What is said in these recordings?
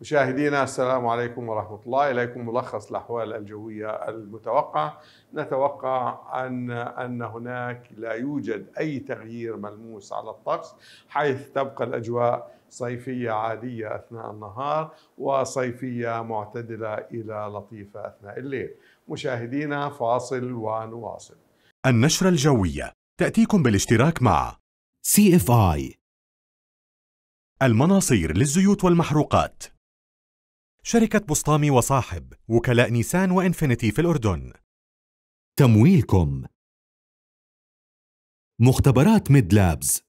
مشاهدينا السلام عليكم ورحمة الله إليكم ملخص الأحوال الجوية المتوقع نتوقع أن, أن هناك لا يوجد أي تغيير ملموس على الطقس حيث تبقى الأجواء صيفية عادية أثناء النهار وصيفية معتدلة إلى لطيفة أثناء الليل مشاهدينا فاصل ونواصل النشرة الجوية تأتيكم بالاشتراك مع CFI المناصير للزيوت والمحروقات شركة بسطامي وصاحب وكلاء نيسان وإنفينيتي في الأردن تمويلكم مختبرات ميد لابز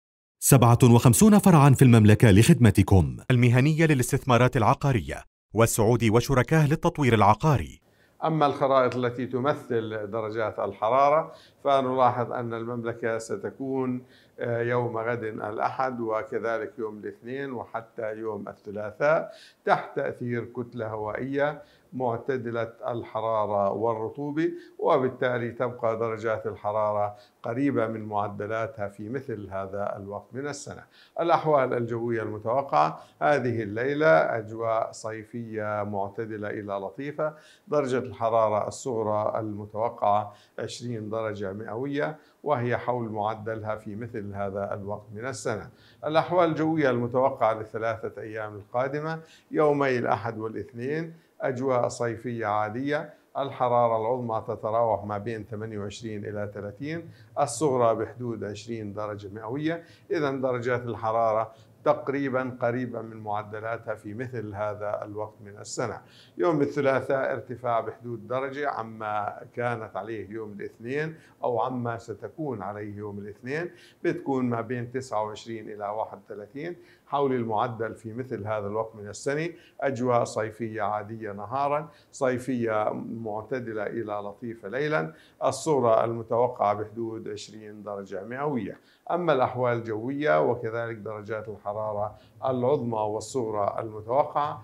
57 فرعا في المملكة لخدمتكم المهنية للاستثمارات العقارية والسعودي وشركاه للتطوير العقاري أما الخرائط التي تمثل درجات الحرارة فنلاحظ أن المملكة ستكون آه، يوم غد الأحد وكذلك يوم الاثنين وحتى يوم الثلاثاء تحت تأثير كتلة هوائية معتدلة الحرارة والرطوبة وبالتالي تبقى درجات الحرارة قريبة من معدلاتها في مثل هذا الوقت من السنة الأحوال الجوية المتوقعة هذه الليلة أجواء صيفية معتدلة إلى لطيفة درجة الحرارة الصغرى المتوقعة 20 درجة مئوية وهي حول معدلها في مثل مثل هذا الوقت من السنة الأحوال الجوية المتوقعة للثلاثة أيام القادمة يومي الأحد والاثنين أجواء صيفية عادية الحرارة العظمى تتراوح ما بين 28 إلى 30 الصغرى بحدود 20 درجة مئوية إذا درجات الحرارة تقريبا قريبة من معدلاتها في مثل هذا الوقت من السنة يوم الثلاثاء ارتفاع بحدود درجة عما كانت عليه يوم الاثنين أو عما ستكون عليه يوم الاثنين بتكون ما بين 29 إلى 31 حول المعدل في مثل هذا الوقت من السنة أجواء صيفية عادية نهارا صيفية معتدلة إلى لطيفة ليلا الصورة المتوقعة بحدود 20 درجة مئوية أما الأحوال الجوية وكذلك درجات الحرارة العظمى والصورة المتوقعة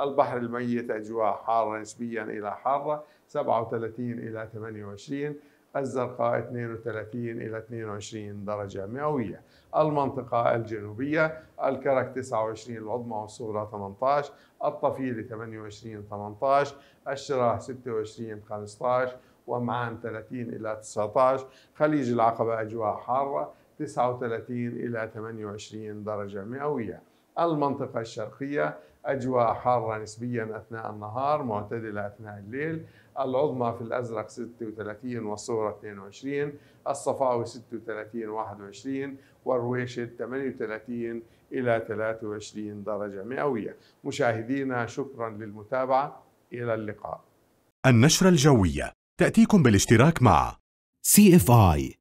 البحر الميت أجواء حارة نسبيا إلى حارة 37 إلى 28 الزرقاء 32 إلى 22 درجة مئوية المنطقة الجنوبية الكرك 29 العظمى والصغرى 18 الطفيلة 28 18 الشراح 26 15 ومعان 30 إلى 19 خليج العقبة أجواء حارة 39 إلى 28 درجة مئوية المنطقة الشرقية أجواء حارة نسبيا أثناء النهار معتدلة أثناء الليل العظمى في الأزرق 36 والصغرى 22 الصفاوي 36 21 والرويشد 38 إلى 23 درجة مئوية مشاهدينا شكرا للمتابعة إلى اللقاء النشرة الجوية تأتيكم بالاشتراك مع CFI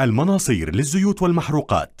المناصير للزيوت والمحروقات